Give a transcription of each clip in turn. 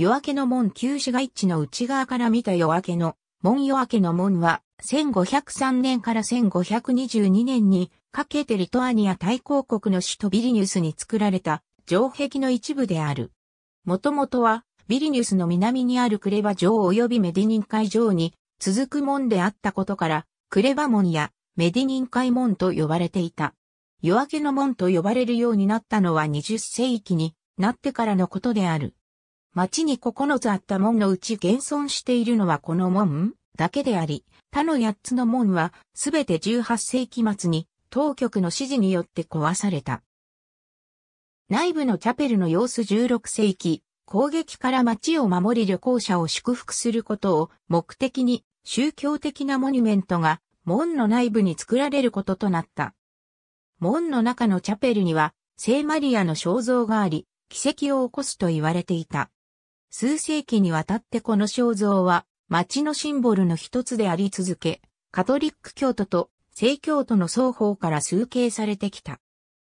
夜明けの門旧市街地の内側から見た夜明けの門夜明けの門は1503年から1522年にかけてリトアニア大公国の首都ビリニュスに作られた城壁の一部である。もともとはビリニュスの南にあるクレバ城及びメディニン海城に続く門であったことからクレバ門やメディニン海門と呼ばれていた。夜明けの門と呼ばれるようになったのは20世紀になってからのことである。町に9つあった門のうち現存しているのはこの門だけであり、他の8つの門はすべて18世紀末に当局の指示によって壊された。内部のチャペルの様子16世紀、攻撃から町を守り旅行者を祝福することを目的に宗教的なモニュメントが門の内部に作られることとなった。門の中のチャペルには聖マリアの肖像があり、奇跡を起こすと言われていた。数世紀にわたってこの肖像は町のシンボルの一つであり続け、カトリック教徒と聖教徒の双方から崇敬されてきた。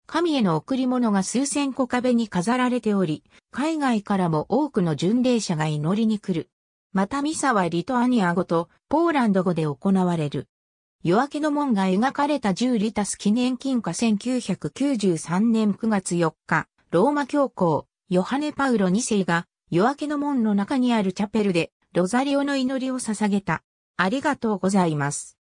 神への贈り物が数千個壁に飾られており、海外からも多くの巡礼者が祈りに来る。またミサはリトアニア語とポーランド語で行われる。夜明けの門が描かれた十リタス記念金貨1993年9月4日、ローマ教皇、ヨハネ・パウロ2世が夜明けの門の中にあるチャペルで、ロザリオの祈りを捧げた。ありがとうございます。